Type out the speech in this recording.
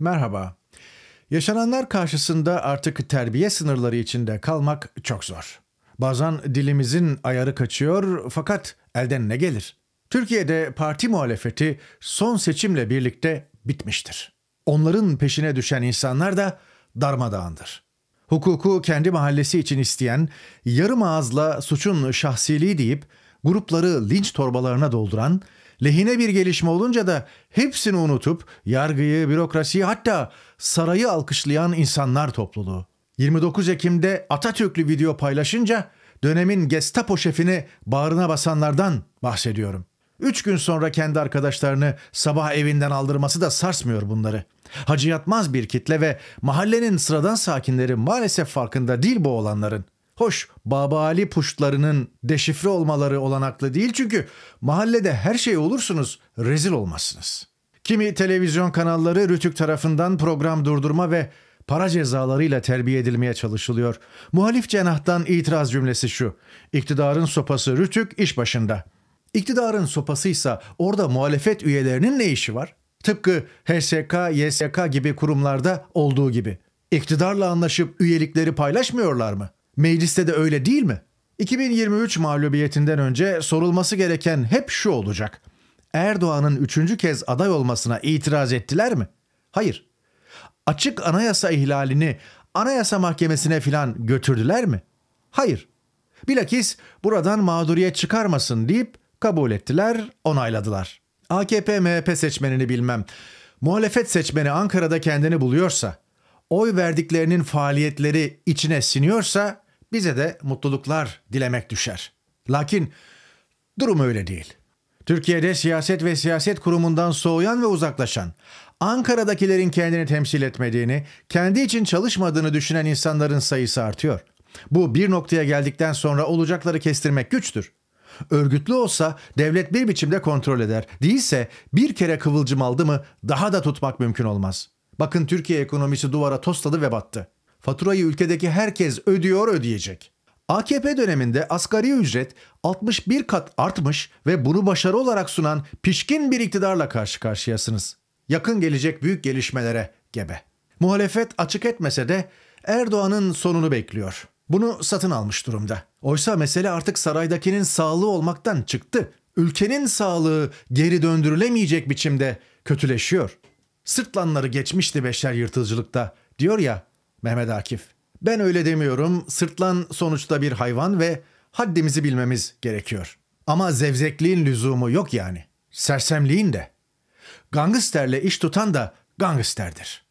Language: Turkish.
Merhaba. Yaşananlar karşısında artık terbiye sınırları içinde kalmak çok zor. Bazen dilimizin ayarı kaçıyor fakat elden ne gelir? Türkiye'de parti muhalefeti son seçimle birlikte bitmiştir. Onların peşine düşen insanlar da darmadağındır. Hukuku kendi mahallesi için isteyen, yarım ağızla suçun şahsiliği deyip grupları linç torbalarına dolduran, Lehine bir gelişme olunca da hepsini unutup yargıyı, bürokrasiyi hatta sarayı alkışlayan insanlar topluluğu. 29 Ekim'de Atatürklü video paylaşınca dönemin Gestapo şefini bağrına basanlardan bahsediyorum. Üç gün sonra kendi arkadaşlarını sabah evinden aldırması da sarsmıyor bunları. Hacı yatmaz bir kitle ve mahallenin sıradan sakinleri maalesef farkında değil bu olanların. Hoş Baba Ali puştlarının deşifre olmaları olanaklı değil çünkü mahallede her şey olursunuz rezil olmazsınız. Kimi televizyon kanalları Rütük tarafından program durdurma ve para cezalarıyla terbiye edilmeye çalışılıyor. Muhalif cenahtan itiraz cümlesi şu. İktidarın sopası Rütük iş başında. İktidarın sopasıysa orada muhalefet üyelerinin ne işi var? Tıpkı HSK, YSK gibi kurumlarda olduğu gibi. İktidarla anlaşıp üyelikleri paylaşmıyorlar mı? Mecliste de öyle değil mi? 2023 mağlubiyetinden önce sorulması gereken hep şu olacak. Erdoğan'ın üçüncü kez aday olmasına itiraz ettiler mi? Hayır. Açık anayasa ihlalini anayasa mahkemesine filan götürdüler mi? Hayır. Bilakis buradan mağduriyet çıkarmasın deyip kabul ettiler, onayladılar. AKP-MHP seçmenini bilmem. Muhalefet seçmeni Ankara'da kendini buluyorsa, oy verdiklerinin faaliyetleri içine siniyorsa bize de mutluluklar dilemek düşer. Lakin durum öyle değil. Türkiye'de siyaset ve siyaset kurumundan soğuyan ve uzaklaşan, Ankara'dakilerin kendini temsil etmediğini, kendi için çalışmadığını düşünen insanların sayısı artıyor. Bu bir noktaya geldikten sonra olacakları kestirmek güçtür. Örgütlü olsa devlet bir biçimde kontrol eder. Değilse bir kere kıvılcım aldı mı daha da tutmak mümkün olmaz. Bakın Türkiye ekonomisi duvara tosladı ve battı. Faturayı ülkedeki herkes ödüyor ödeyecek. AKP döneminde asgari ücret 61 kat artmış ve bunu başarı olarak sunan pişkin bir iktidarla karşı karşıyasınız. Yakın gelecek büyük gelişmelere gebe. Muhalefet açık etmese de Erdoğan'ın sonunu bekliyor. Bunu satın almış durumda. Oysa mesele artık saraydakinin sağlığı olmaktan çıktı. Ülkenin sağlığı geri döndürülemeyecek biçimde kötüleşiyor. Sırtlanları geçmişti beşer yırtıcılıkta. Diyor ya Mehmet Akif. Ben öyle demiyorum. Sırtlan sonuçta bir hayvan ve haddimizi bilmemiz gerekiyor. Ama zevzekliğin lüzumu yok yani. Sersemliğin de. Gangsterle iş tutan da gangsterdir.''